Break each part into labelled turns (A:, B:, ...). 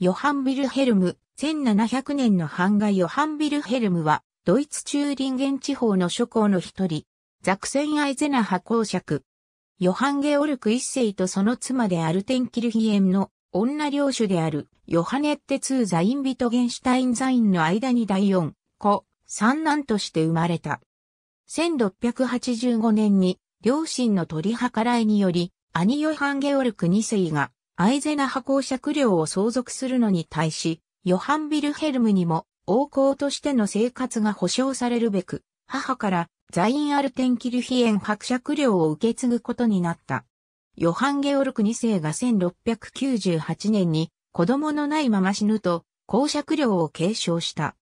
A: ヨハン・ビルヘルム、1700年の版画ヨハン・ビルヘルムは、ドイツ中林元地方の諸侯の一人、ザクセン・アイゼナ派公爵。ヨハン・ゲオルク一世とその妻でアルテン・キルヒエンの女領主であるヨハネッテツー・ザイン・ビトゲンシュタインザインの間に第四、子、三男として生まれた。1685年に両親の取り計らいにより、兄ヨハン・ゲオルク二世がアイゼナハ公爵領を相続するのに対し、ヨハン・ビルヘルムにも王公としての生活が保障されるべく、母からザイン・アルテン・キルヒエン伯爵領を受け継ぐことになった。ヨハン・ゲオルク2世が1698年に子供のないまま死ぬと公爵領を継承した。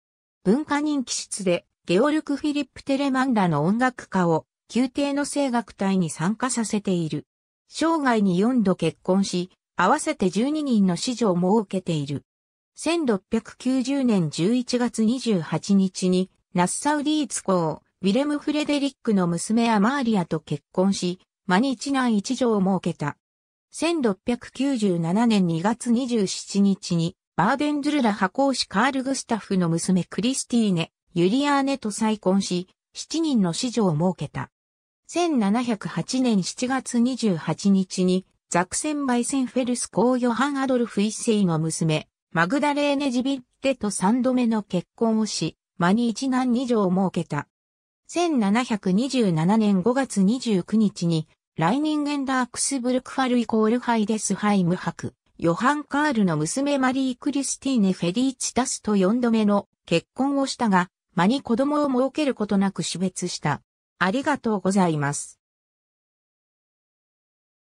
A: 文化人気質でゲオルク・フィリップ・テレマンらの音楽家を宮廷の声楽隊に参加させている。生涯に4度結婚し、合わせて12人の子女を設けている。1690年11月28日に、ナッサウリーツ公、ウィレム・フレデリックの娘アマーリアと結婚し、マニチナン一条を設けた。1697年2月27日に、バーデンズルラ派公子カール・グスタフの娘クリスティーネ、ユリアーネと再婚し、7人の子女を設けた。1708年7月28日に、ザクセン・バイセンフェルス公ヨハン・アドルフ一世の娘、マグダレーネ・ジビッテと三度目の結婚をし、間に一男二女を設けた。1727年5月29日に、ライニンゲンダークスブルクファルイコールハイデスハイム博、ヨハン・カールの娘マリー・クリスティーネ・フェリーチタスと四度目の結婚をしたが、間に子供を設けることなく死別した。ありがとうございます。